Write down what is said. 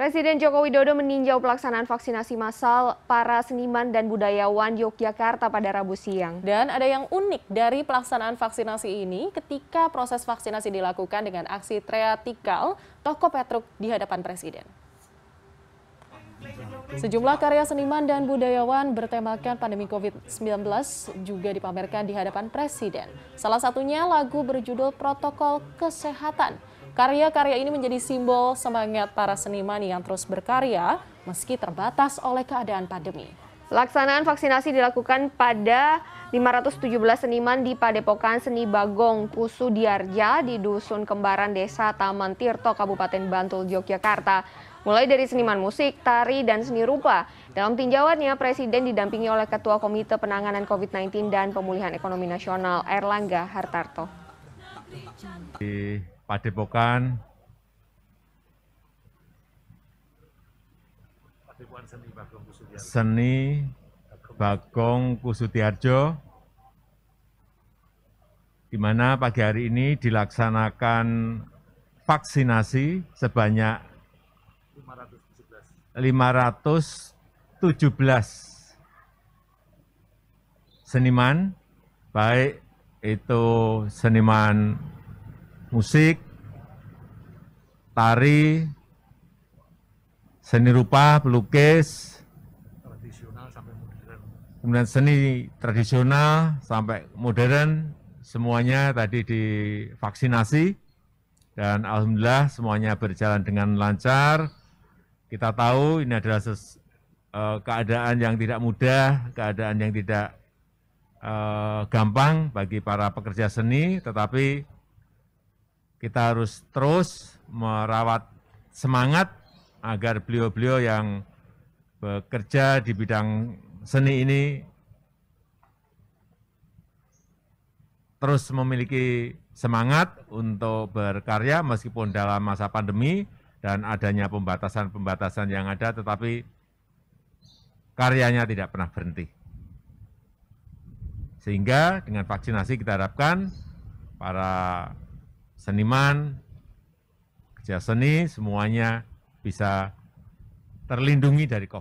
Presiden Joko Widodo meninjau pelaksanaan vaksinasi massal para seniman dan budayawan Yogyakarta pada Rabu siang. Dan ada yang unik dari pelaksanaan vaksinasi ini ketika proses vaksinasi dilakukan dengan aksi treatikal toko Petruk di hadapan Presiden. Sejumlah karya seniman dan budayawan bertemakan pandemi COVID-19 juga dipamerkan di hadapan Presiden. Salah satunya lagu berjudul Protokol Kesehatan Karya-karya ini menjadi simbol semangat para seniman yang terus berkarya meski terbatas oleh keadaan pandemi. Laksanaan vaksinasi dilakukan pada 517 seniman di Padepokan Seni Bagong Pusu Diarja di Dusun Kembaran Desa Taman Tirto Kabupaten Bantul Yogyakarta. Mulai dari seniman musik, tari, dan seni rupa. Dalam tinjauannya, Presiden didampingi oleh Ketua Komite Penanganan COVID-19 dan Pemulihan Ekonomi Nasional Erlangga Hartarto. Padepokan Seni Bagong Kusutiarjo. di mana pagi hari ini dilaksanakan vaksinasi sebanyak 517 seniman, baik itu seniman musik, tari, seni rupa, pelukis, tradisional sampai modern. Kemudian seni tradisional sampai modern semuanya tadi divaksinasi dan alhamdulillah semuanya berjalan dengan lancar. Kita tahu ini adalah ses, uh, keadaan yang tidak mudah, keadaan yang tidak uh, gampang bagi para pekerja seni, tetapi kita harus terus merawat semangat agar beliau-beliau yang bekerja di bidang seni ini terus memiliki semangat untuk berkarya meskipun dalam masa pandemi dan adanya pembatasan-pembatasan yang ada tetapi karyanya tidak pernah berhenti. Sehingga dengan vaksinasi kita harapkan para seniman, kerja seni, semuanya bisa terlindungi dari COVID.